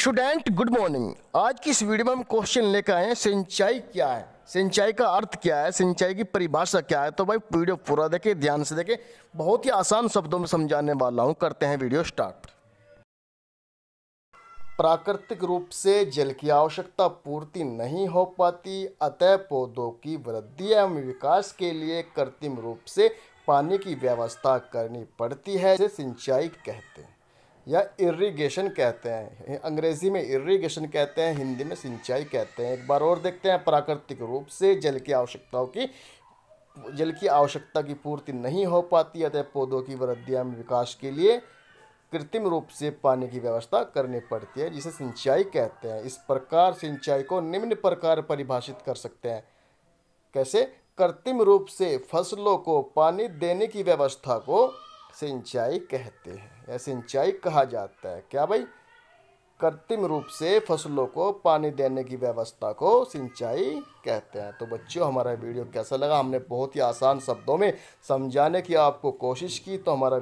student good morning आज की इस वीडियो में हम क्वेश्चन लेकर आए हैं सिंचाई क्या है सिंचाई का अर्थ क्या है सिंचाई की परिभाषा क्या है तो भाई वीडियो पूरा देखें ध्यान से देखें बहुत ही आसान शब्दों में समझाने वाला हूं करते हैं वीडियो स्टार्ट प्राकृतिक रूप से जल की आवश्यकता पूर्ति नहीं हो पाती अतः पौधों की वृद्धि एवं विकास के लिए कृत्रिम रूप से पानी की व्यवस्था करनी पड़ती है जिसे सिंचाई कहते हैं या इरिगेशन कहते हैं अंग्रेज़ी में इरिगेशन कहते हैं हिंदी में सिंचाई कहते हैं एक बार और देखते हैं प्राकृतिक रूप से जल की आवश्यकताओं की जल की आवश्यकता की पूर्ति नहीं हो पाती अतः पौधों की वृद्धिया में विकास के लिए कृत्रिम रूप से पानी की व्यवस्था करनी पड़ती है जिसे सिंचाई कहते हैं इस प्रकार सिंचाई को निम्न प्रकार परिभाषित कर सकते हैं कैसे कृत्रिम रूप से फसलों को पानी देने की व्यवस्था को सिंचाई कहते हैं या सिंचाई कहा जाता है क्या भाई कृत्रिम रूप से फसलों को पानी देने की व्यवस्था को सिंचाई कहते हैं तो बच्चों हमारा वीडियो कैसा लगा हमने बहुत ही आसान शब्दों में समझाने की आपको कोशिश की तो हमारा